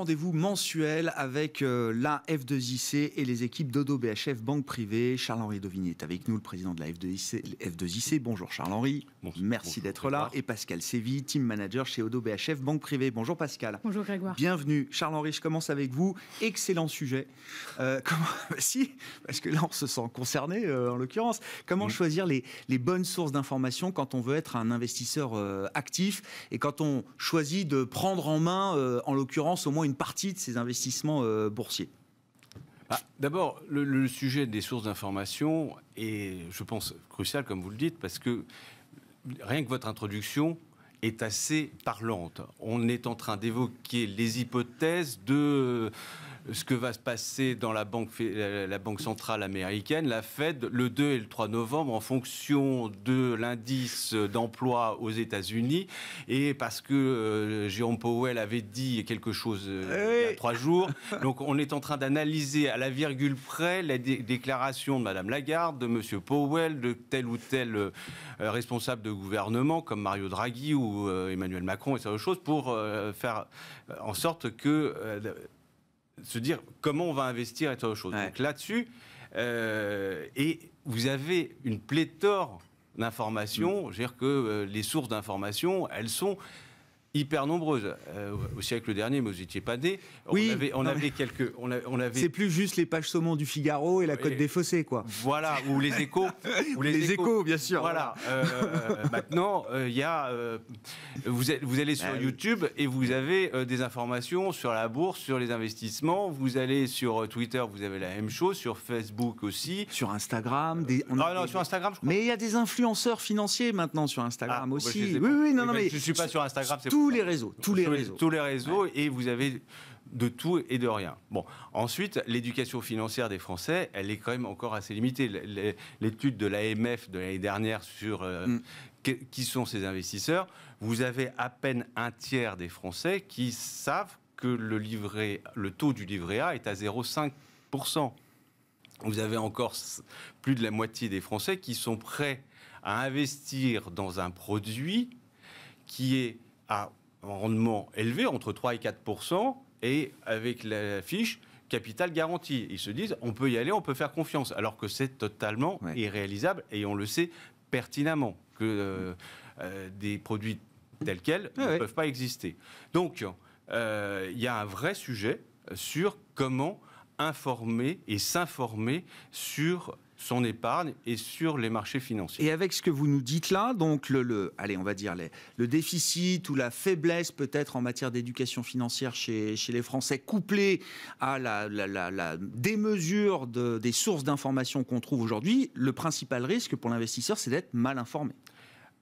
rendez-vous mensuel avec euh, la F2IC et les équipes d'Odo BHF Banque Privée. Charles-Henri Dovigny est avec nous, le président de la F2IC. F2IC. Bonjour Charles-Henri. Merci d'être là. Et Pascal Sévi, team manager chez Odo BHF Banque Privée. Bonjour Pascal. Bonjour Grégoire. Bienvenue. Charles-Henri, je commence avec vous. Excellent sujet. Euh, bah, si, parce que là on se sent concerné euh, en l'occurrence. Comment choisir les, bonnes sources d'informations quand on veut être un investisseur actif et quand on choisit de prendre en main, en l'occurrence, au moins une partie de ces investissements euh, boursiers bah, D'abord, le, sujet des sources d'information est, je pense, crucial, comme vous le dites, parce que rien que votre introduction est assez parlante. On est en train d'évoquer les hypothèses de ce que va se passer dans la banque, la banque centrale américaine, la Fed, le 2 et le 3 novembre, en fonction de l'indice d'emploi aux États-Unis, et parce que euh, Jérôme Powell avait dit quelque chose euh, il y a trois jours. Donc on est en train d'analyser à la virgule près la déclaration de Madame Lagarde, de Monsieur Powell, de tel ou tel euh, responsable de gouvernement comme Mario Draghi ou Emmanuel Macron et ça autre pour faire en sorte que se dire comment on va investir et autre chose. Donc là-dessus, euh, et vous avez une pléthore d'informations, j'ai mm. je dire que euh, les sources d'informations, elles sont hyper nombreuses. Euh, au siècle dernier, mais vous étiez pas des Oui, on avait, on avait quelques. On, on avait... C'est plus juste les pages saumon du Figaro et la Côte des Fossés, quoi. Voilà, ou les échos. ou les, échos, bien sûr. Voilà. Euh, euh, maintenant, il y a. vous, vous allez sur ah YouTube et vous avez des informations sur la bourse, sur les investissements. Vous allez sur Twitter, vous avez la même chose. Sur Facebook aussi. Sur Instagram. Des... Ah non, sur Instagram, Mais il y a des influenceurs financiers maintenant sur Instagram ah, bah, aussi. oui, oui, non, eh non, ben, mais. Je ne suis pas sur Instagram, c'est tous les réseaux, tous les réseaux. Tous les réseaux, et vous avez de tout et de rien. Bon, ensuite, l'éducation financière des Français, elle est quand même encore assez limitée. L'étude de l'AMF de l'année dernière sur euh, mm. qui sont ces investisseurs, vous avez à peine un tiers des Français qui savent que le, livret, le taux du livret A est à 0,5%. Vous avez encore plus de la moitié des Français qui sont prêts à investir dans un produit qui est à rendement élevé, entre 3 et 4 et avec la fiche capital garanti. Ils se disent, on peut y aller, on peut faire confiance, alors que c'est totalement irréalisable et on le sait pertinemment que euh, euh, des produits tels quels ah ne peuvent pas exister. Donc, euh, il y a un vrai sujet sur comment informer et s'informer sur son épargne et sur les marchés financiers. Et avec ce que vous nous dites là, donc le, allez, on va dire le déficit ou la faiblesse peut-être en matière d'éducation financière chez, chez, les Français, couplé à la, démesure de, des sources d'informations qu'on trouve aujourd'hui, le principal risque pour l'investisseur, c'est d'être mal informé.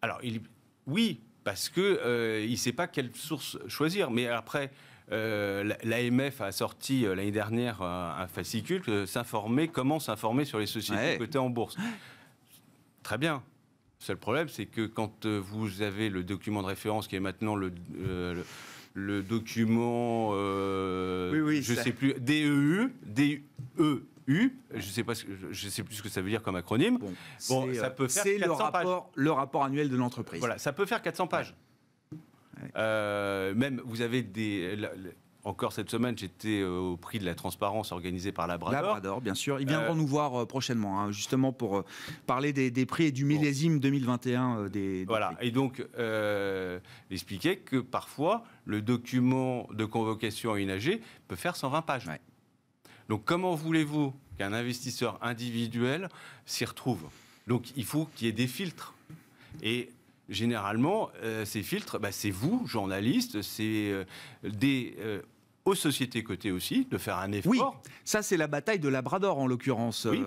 Alors il, oui, parce que euh, il ne sait pas quelle source choisir, mais après euh, l'AMF a sorti euh, l'année dernière euh, un, fascicule, s'informer, comment s'informer sur les sociétés cotées en bourse. Très bien. Le seul problème, c'est que quand vous avez le document de référence qui est maintenant le, le document, euh, je ne sais plus, DEU, DEU. je sais pas, ce que, sais plus ce que ça veut dire comme acronyme. Bon, ça peut faire 400 le rapport, pages. le rapport annuel de l'entreprise. Voilà, ça peut faire 400 pages. Euh, même, vous avez des. encore cette semaine, j'étais euh, au prix de la transparence organisée par Labrador. Labrador, bien sûr. Ils viendront euh, nous voir prochainement, hein, justement pour parler des, prix et du millésime 2021 des. voilà. Et donc, euh, expliquer que parfois, le document de convocation à une AG peut faire 120 pages. Donc, comment voulez-vous qu'un investisseur individuel s'y retrouve Donc, il faut qu'il y ait des filtres. Et généralement, euh, ces filtres, bah, c'est vous, journalistes, c'est euh, des... Euh, aux sociétés cotées aussi de faire un effort. Oui, ça c'est la bataille de Labrador en l'occurrence, oui.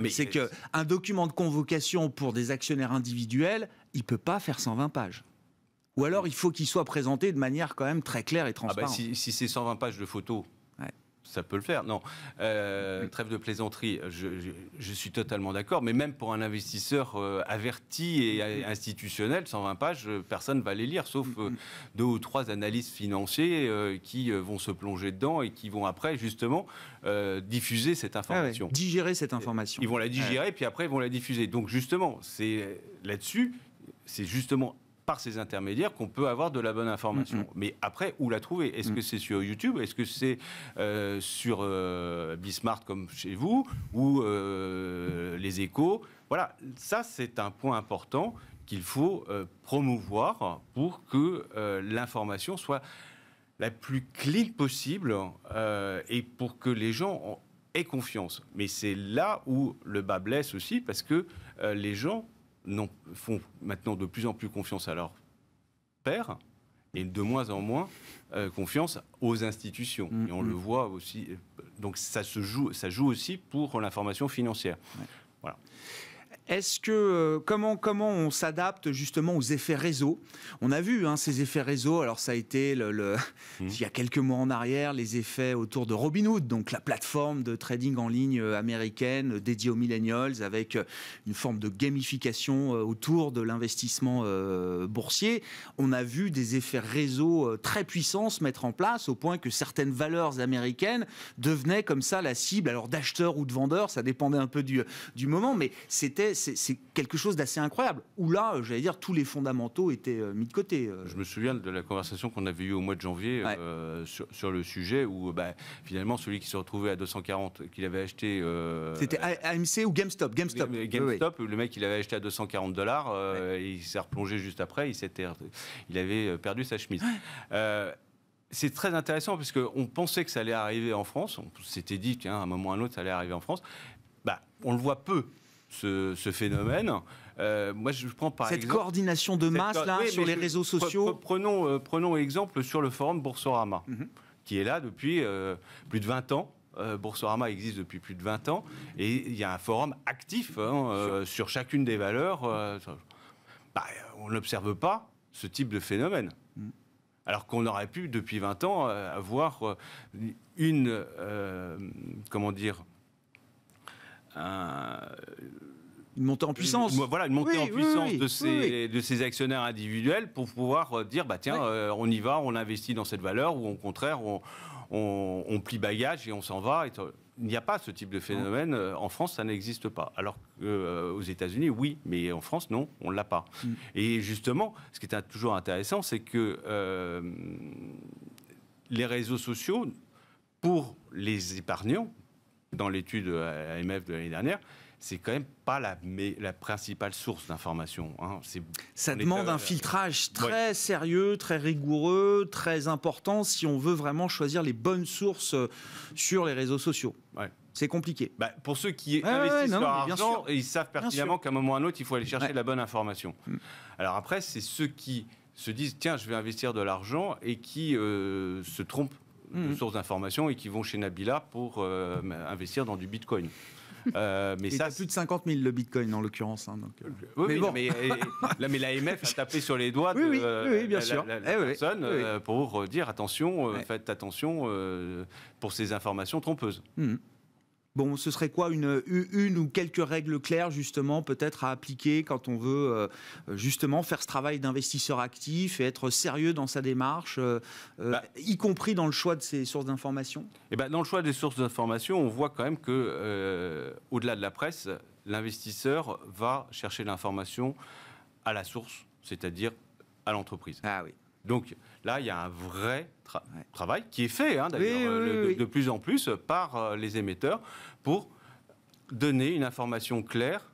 Mais c'est que un document de convocation pour des actionnaires individuels, il peut pas faire 120 pages. Ou alors il faut qu'il soit présenté de manière quand même très claire et ah bah, transparente. si, si c'est 120 pages de photos ça peut le faire. Non, euh, trêve de plaisanterie, je, suis totalement d'accord, mais même pour un investisseur euh, averti et mm, mm. institutionnel, 120 pages, euh, personne ne va les lire, sauf mm, deux ou trois analystes financiers qui vont se plonger dedans et qui vont après, justement, diffuser cette ah information. Digérer cette information. Ils vont la digérer, puis après, ils vont la diffuser. Donc, justement, c'est là-dessus, c'est justement par ces intermédiaires qu'on peut avoir de la bonne information. Mais après, où la trouver mm. Est-ce que c'est sur YouTube Est-ce que c'est sur euh, comme chez vous Ou euh, les échos Voilà, ça c'est un point important qu'il faut euh, promouvoir pour que euh, l'information soit la plus clean possible et pour que les gens aient confiance. Mais c'est là où le bas blesse aussi parce que les gens font maintenant de plus en plus confiance à leur père et de moins en moins euh, confiance aux institutions. Mm, et on le mm. voit aussi. Euh, donc ça, se joue, ça joue aussi pour l'information financière. Voilà. Est-ce que euh, comment comment on s'adapte justement aux effets réseau On a vu hein, ces effets réseau. Alors ça a été mmh. il y a quelques mois en arrière les effets autour de Robinhood, donc la plateforme de trading en ligne euh, américaine euh, dédiée aux millennials avec une forme de gamification autour de l'investissement boursier. On a vu des effets réseau très puissants se mettre en place au point que certaines valeurs américaines devenaient comme ça la cible alors d'acheteurs ou de vendeurs, ça dépendait un peu du moment, mais c'était c'est quelque chose d'assez incroyable. Où là, euh, j'allais dire, tous les fondamentaux étaient euh, mis de côté. Euh. Je me souviens de la conversation qu'on avait eue au mois de janvier sur, le sujet où bah, finalement celui qui se retrouvait à 240, qu'il avait acheté. C'était AMC ou GameStop GameStop. GameStop, le mec, il avait acheté à 240 dollars il s'est replongé juste après. Il, s'était, il avait perdu sa chemise. c'est très intéressant parce qu'on pensait que ça allait arriver en France. On s'était dit qu'à un moment ou à un autre, ça allait arriver en France. Bah, on le voit peu ce, phénomène. Euh, moi, je prends par cette coordination de masse là sur les réseaux sociaux. Prenons, euh, prenons exemple sur le forum Boursorama, mhm. qui est là depuis euh, plus de 20 ans. Boursorama existe depuis plus de 20 ans et il y a un forum actif hein, sur chacune des valeurs. Bah, on n'observe pas ce type de phénomène. Mhm. Alors qu'on aurait pu, depuis 20 ans, avoir une, comment dire, une montée en puissance. Voilà, une montée en puissance de, ces, actionnaires individuels pour pouvoir euh, dire, bah tiens, euh, on y va, on investit dans cette valeur, ou au contraire, on, plie bagage et on s'en va. il n'y a pas ce type de phénomène. Euh, en France, ça n'existe pas. Alors qu'aux États-Unis, oui, mais en France, non, on ne l'a pas. Mm. Et justement, ce qui est toujours intéressant, c'est que les réseaux sociaux, pour les épargnants, dans l'étude AMF de l'année dernière, c'est quand même pas la, la principale source d'information. Hein. Ça demande un filtrage très sérieux, très rigoureux, très important si on veut vraiment choisir les bonnes sources euh, sur les réseaux sociaux. C'est compliqué. Bah, pour ceux qui investissent leur ils savent pertinemment qu'à un moment ou à un autre, il faut aller chercher la bonne information. Mm. Alors après, c'est ceux qui se disent tiens, je vais investir de l'argent et qui euh, se trompent de mmh. sources d'informations et qui vont chez Nabila pour euh, investir dans du Bitcoin. Euh, mais et ça, plus de 50 000 le Bitcoin en l'occurrence. Hein, euh. Euh, mais, bon. mais, là, mais l'AMF a tapé sur les doigts de la, personne pour dire attention, faites attention pour ces informations trompeuses. Mmh ce serait quoi une, ou quelques règles claires justement peut-être à appliquer quand on veut euh, euh, justement faire ce travail d'investisseur actif et être sérieux dans sa démarche, euh, bah. y compris dans le choix de ses sources d'information et eh ben, Dans le choix des sources d'information, on voit quand même que au-delà de la presse, l'investisseur va chercher l'information à la source, c'est-à-dire à l'entreprise. Ah oui. Donc là, il y a un vrai travail qui est fait, hein, d'ailleurs, euh, de, plus en plus par euh, les émetteurs pour donner une information claire,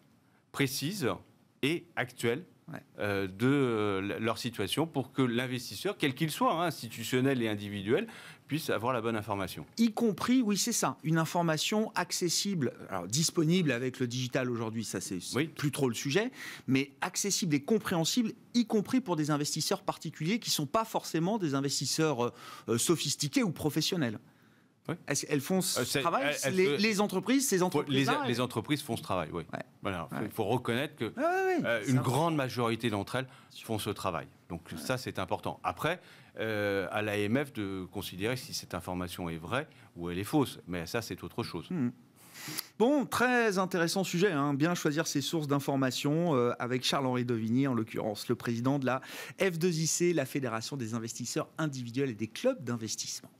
précise et actuelle euh, de euh, leur situation pour que l'investisseur, quel qu'il soit, hein, institutionnel et individuel, puisse avoir la bonne information. Y compris, oui, c'est ça, une information accessible, disponible avec le digital aujourd'hui, ça c'est plus trop le sujet, mais accessible et compréhensible, y compris pour des investisseurs particuliers qui ne sont pas forcément des investisseurs euh, sophistiqués ou professionnels. Oui. qu'elles font ce euh, travail les, entreprises, ces entreprises les, entreprises font ce travail, oui. Voilà, il faut, reconnaître que euh, une grande majorité d'entre elles font ce travail. Donc ça, c'est important. Après, euh, à l'AMF de considérer si cette information est vraie ou elle est fausse. Mais ça, c'est autre chose. Hmm. Bon, très intéressant sujet, hein. bien choisir ses sources d'information avec Charles-Henri Dovigny, en l'occurrence le président de la F2IC, la Fédération des investisseurs individuels et des clubs d'investissement.